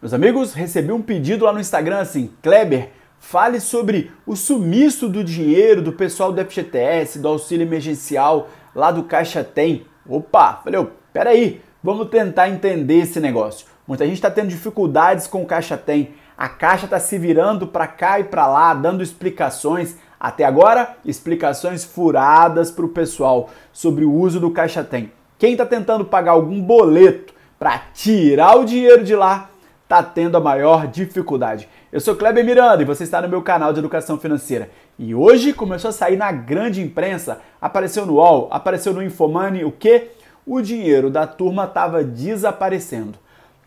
Meus amigos, recebi um pedido lá no Instagram assim, Kleber, fale sobre o sumiço do dinheiro do pessoal do FGTS, do auxílio emergencial lá do Caixa Tem. Opa, falei, peraí, vamos tentar entender esse negócio. Muita gente está tendo dificuldades com o Caixa Tem. A Caixa está se virando para cá e para lá, dando explicações. Até agora, explicações furadas para o pessoal sobre o uso do Caixa Tem. Quem está tentando pagar algum boleto para tirar o dinheiro de lá está tendo a maior dificuldade. Eu sou Kleber Miranda e você está no meu canal de educação financeira. E hoje começou a sair na grande imprensa, apareceu no UOL, apareceu no Infomani, o que? O dinheiro da turma estava desaparecendo.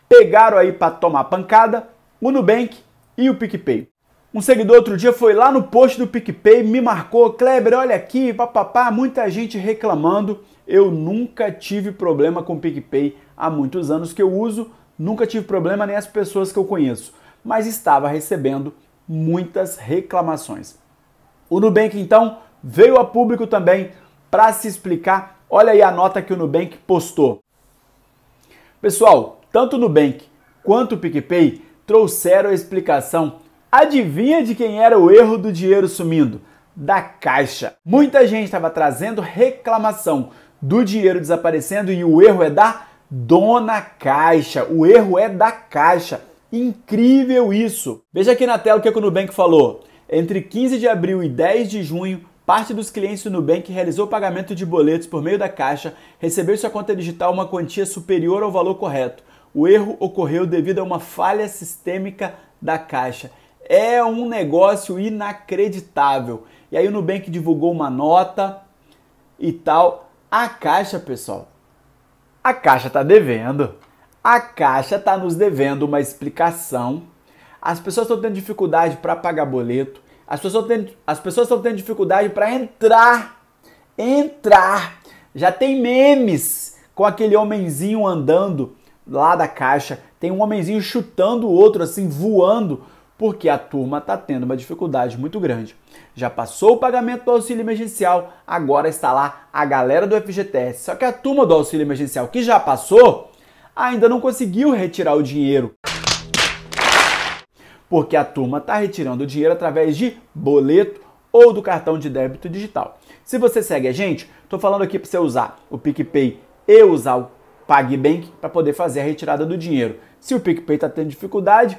Pegaram aí para tomar pancada o Nubank e o PicPay. Um seguidor outro dia foi lá no post do PicPay, me marcou, Kleber, olha aqui, papapá, muita gente reclamando. Eu nunca tive problema com o PicPay há muitos anos que eu uso, nunca tive problema nem as pessoas que eu conheço, mas estava recebendo muitas reclamações. O Nubank então veio a público também para se explicar. Olha aí a nota que o Nubank postou. Pessoal, tanto o Nubank quanto o PicPay trouxeram a explicação. Adivinha de quem era o erro do dinheiro sumindo? Da Caixa. Muita gente estava trazendo reclamação do dinheiro desaparecendo e o erro é da Dona Caixa. O erro é da Caixa. Incrível isso! Veja aqui na tela o que é o Nubank falou. Entre 15 de abril e 10 de junho, parte dos clientes do Nubank realizou pagamento de boletos por meio da Caixa, recebeu sua conta digital uma quantia superior ao valor correto. O erro ocorreu devido a uma falha sistêmica da Caixa. É um negócio inacreditável. E aí o Nubank divulgou uma nota e tal. A Caixa, pessoal, a Caixa está devendo. A Caixa está nos devendo uma explicação. As pessoas estão tendo dificuldade para pagar boleto. As pessoas estão tendo, as pessoas estão tendo dificuldade para entrar. Entrar. Já tem memes com aquele homenzinho andando lá da caixa. Tem um homenzinho chutando o outro, assim, voando porque a turma está tendo uma dificuldade muito grande. Já passou o pagamento do auxílio emergencial, agora está lá a galera do FGTS. Só que a turma do auxílio emergencial que já passou ainda não conseguiu retirar o dinheiro. Porque a turma está retirando o dinheiro através de boleto ou do cartão de débito digital. Se você segue a gente, estou falando aqui para você usar o PicPay e usar o PagBank para poder fazer a retirada do dinheiro. Se o PicPay está tendo dificuldade,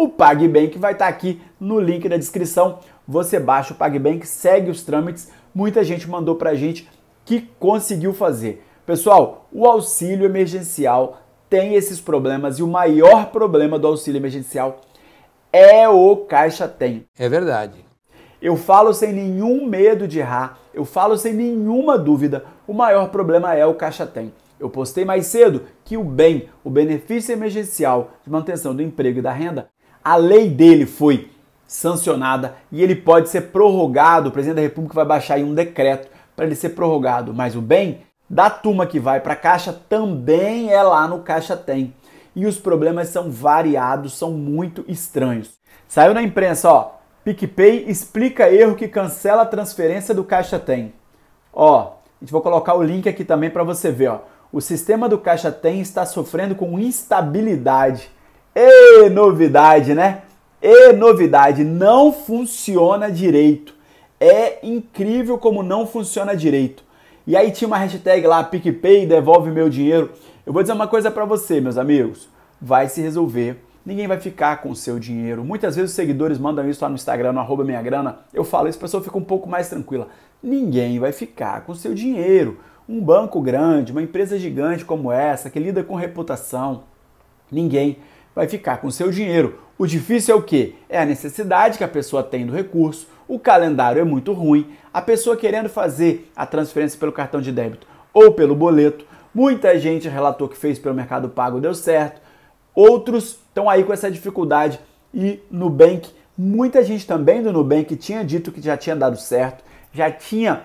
o PagBank vai estar tá aqui no link da descrição. Você baixa o PagBank, segue os trâmites. Muita gente mandou para a gente que conseguiu fazer. Pessoal, o auxílio emergencial tem esses problemas e o maior problema do auxílio emergencial é o caixa tem. É verdade. Eu falo sem nenhum medo de errar, eu falo sem nenhuma dúvida, o maior problema é o caixa tem. Eu postei mais cedo que o bem, o benefício emergencial de manutenção do emprego e da renda, a lei dele foi sancionada e ele pode ser prorrogado. O presidente da República vai baixar aí um decreto para ele ser prorrogado, mas o bem da turma que vai para a Caixa também é lá no Caixa Tem. E os problemas são variados, são muito estranhos. Saiu na imprensa, ó, PicPay explica erro que cancela a transferência do Caixa Tem. Ó, a gente vai colocar o link aqui também para você ver, ó. O sistema do Caixa Tem está sofrendo com instabilidade. E novidade, né? E novidade, não funciona direito. É incrível como não funciona direito. E aí tinha uma hashtag lá, PicPay, devolve meu dinheiro. Eu vou dizer uma coisa para você, meus amigos. Vai se resolver. Ninguém vai ficar com o seu dinheiro. Muitas vezes os seguidores mandam isso lá no Instagram, no arroba minha grana. Eu falo isso, a pessoa fica um pouco mais tranquila. Ninguém vai ficar com o seu dinheiro. Um banco grande, uma empresa gigante como essa, que lida com reputação, ninguém vai ficar com seu dinheiro. O difícil é o quê? É a necessidade que a pessoa tem do recurso, o calendário é muito ruim, a pessoa querendo fazer a transferência pelo cartão de débito ou pelo boleto. Muita gente relatou que fez pelo Mercado Pago, deu certo. Outros estão aí com essa dificuldade e Nubank, muita gente também do Nubank tinha dito que já tinha dado certo, já tinha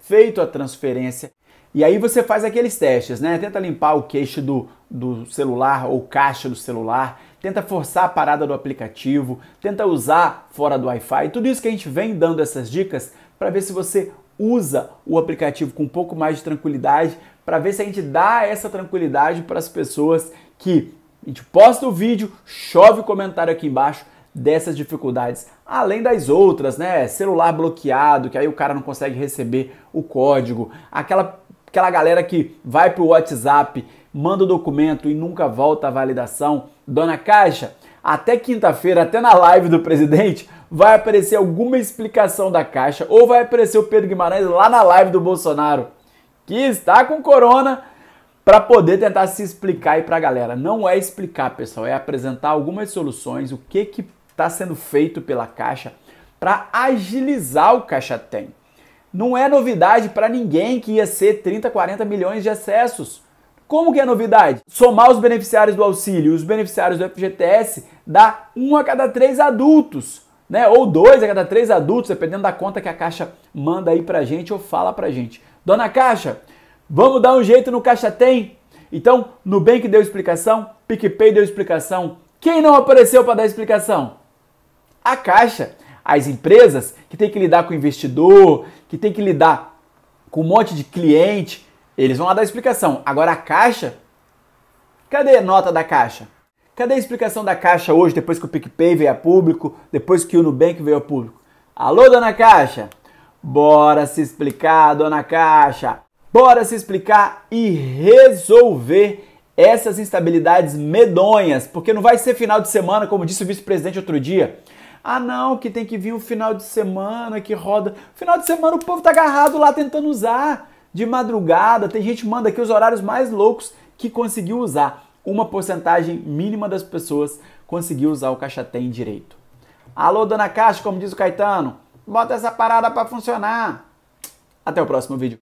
feito a transferência e aí você faz aqueles testes, né? Tenta limpar o queixo do, do celular ou caixa do celular, tenta forçar a parada do aplicativo, tenta usar fora do Wi-Fi. Tudo isso que a gente vem dando essas dicas para ver se você usa o aplicativo com um pouco mais de tranquilidade, para ver se a gente dá essa tranquilidade para as pessoas que a gente posta o vídeo, chove o comentário aqui embaixo dessas dificuldades, além das outras, né? Celular bloqueado, que aí o cara não consegue receber o código, aquela aquela galera que vai pro WhatsApp, manda o documento e nunca volta a validação. Dona Caixa, até quinta-feira, até na live do presidente, vai aparecer alguma explicação da Caixa ou vai aparecer o Pedro Guimarães lá na live do Bolsonaro, que está com corona, para poder tentar se explicar aí para a galera. Não é explicar, pessoal, é apresentar algumas soluções, o que que está sendo feito pela Caixa para agilizar o Caixa Tem. Não é novidade para ninguém que ia ser 30, 40 milhões de acessos. Como que é novidade? Somar os beneficiários do auxílio e os beneficiários do FGTS dá um a cada três adultos, né? Ou dois a cada três adultos, dependendo da conta que a Caixa manda aí pra gente ou fala pra gente. Dona Caixa, vamos dar um jeito no Caixa Tem? Então, Nubank deu explicação, PicPay deu explicação. Quem não apareceu para dar explicação? A Caixa as empresas que tem que lidar com o investidor, que tem que lidar com um monte de cliente, eles vão lá dar explicação. Agora a Caixa, cadê a nota da Caixa? Cadê a explicação da Caixa hoje, depois que o PicPay veio a público, depois que o Nubank veio a público? Alô, dona Caixa? Bora se explicar, dona Caixa. Bora se explicar e resolver essas instabilidades medonhas, porque não vai ser final de semana, como disse o vice-presidente outro dia. Ah, não, que tem que vir o final de semana, que roda. Final de semana o povo tá agarrado lá tentando usar. De madrugada, tem gente que manda aqui os horários mais loucos que conseguiu usar. Uma porcentagem mínima das pessoas conseguiu usar o Caixa Tem direito. Alô, dona Caixa, como diz o Caetano, bota essa parada para funcionar. Até o próximo vídeo.